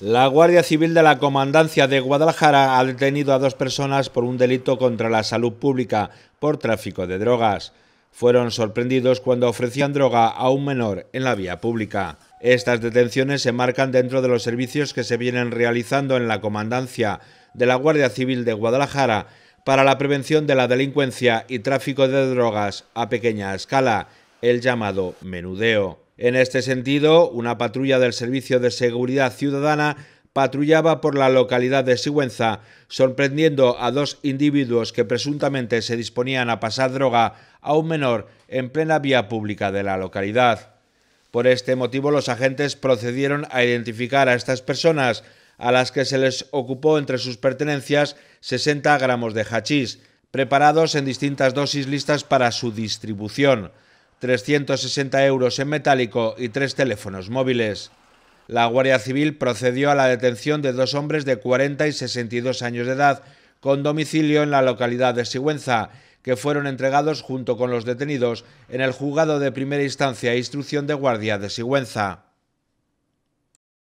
La Guardia Civil de la Comandancia de Guadalajara ha detenido a dos personas por un delito contra la salud pública por tráfico de drogas. Fueron sorprendidos cuando ofrecían droga a un menor en la vía pública. Estas detenciones se marcan dentro de los servicios que se vienen realizando en la Comandancia de la Guardia Civil de Guadalajara para la prevención de la delincuencia y tráfico de drogas a pequeña escala, el llamado menudeo. En este sentido, una patrulla del Servicio de Seguridad Ciudadana patrullaba por la localidad de Sigüenza, sorprendiendo a dos individuos que presuntamente se disponían a pasar droga a un menor en plena vía pública de la localidad. Por este motivo, los agentes procedieron a identificar a estas personas, a las que se les ocupó entre sus pertenencias 60 gramos de hachís, preparados en distintas dosis listas para su distribución. 360 euros en metálico y tres teléfonos móviles. La Guardia Civil procedió a la detención de dos hombres de 40 y 62 años de edad con domicilio en la localidad de Sigüenza, que fueron entregados junto con los detenidos en el juzgado de primera instancia e instrucción de guardia de Sigüenza.